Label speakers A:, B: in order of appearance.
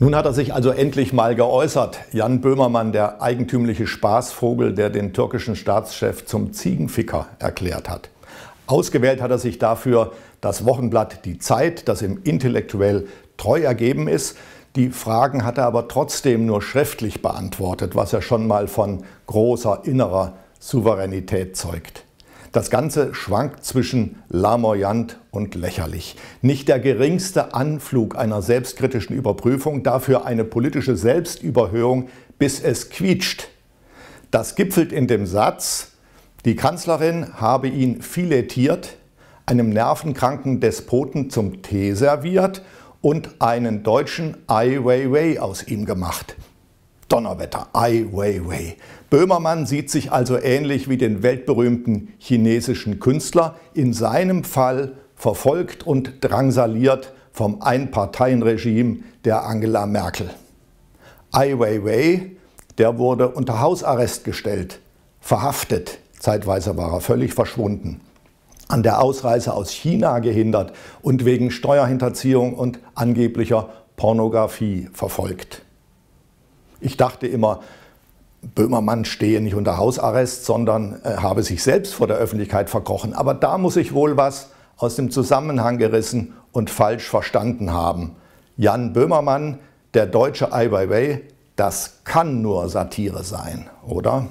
A: Nun hat er sich also endlich mal geäußert. Jan Böhmermann, der eigentümliche Spaßvogel, der den türkischen Staatschef zum Ziegenficker erklärt hat. Ausgewählt hat er sich dafür das Wochenblatt Die Zeit, das ihm intellektuell treu ergeben ist. Die Fragen hat er aber trotzdem nur schriftlich beantwortet, was ja schon mal von großer innerer Souveränität zeugt. Das Ganze schwankt zwischen lamoyant und lächerlich. Nicht der geringste Anflug einer selbstkritischen Überprüfung, dafür eine politische Selbstüberhöhung, bis es quietscht. Das gipfelt in dem Satz, die Kanzlerin habe ihn filetiert, einem nervenkranken Despoten zum Tee serviert und einen deutschen Ai Weiwei aus ihm gemacht. Donnerwetter, Ai Weiwei. Böhmermann sieht sich also ähnlich wie den weltberühmten chinesischen Künstler, in seinem Fall verfolgt und drangsaliert vom Einparteienregime der Angela Merkel. Ai Weiwei, der wurde unter Hausarrest gestellt, verhaftet, zeitweise war er völlig verschwunden, an der Ausreise aus China gehindert und wegen Steuerhinterziehung und angeblicher Pornografie verfolgt. Ich dachte immer, Böhmermann stehe nicht unter Hausarrest, sondern äh, habe sich selbst vor der Öffentlichkeit verkrochen. Aber da muss ich wohl was aus dem Zusammenhang gerissen und falsch verstanden haben. Jan Böhmermann, der deutsche Ai Weiwei, das kann nur Satire sein, oder?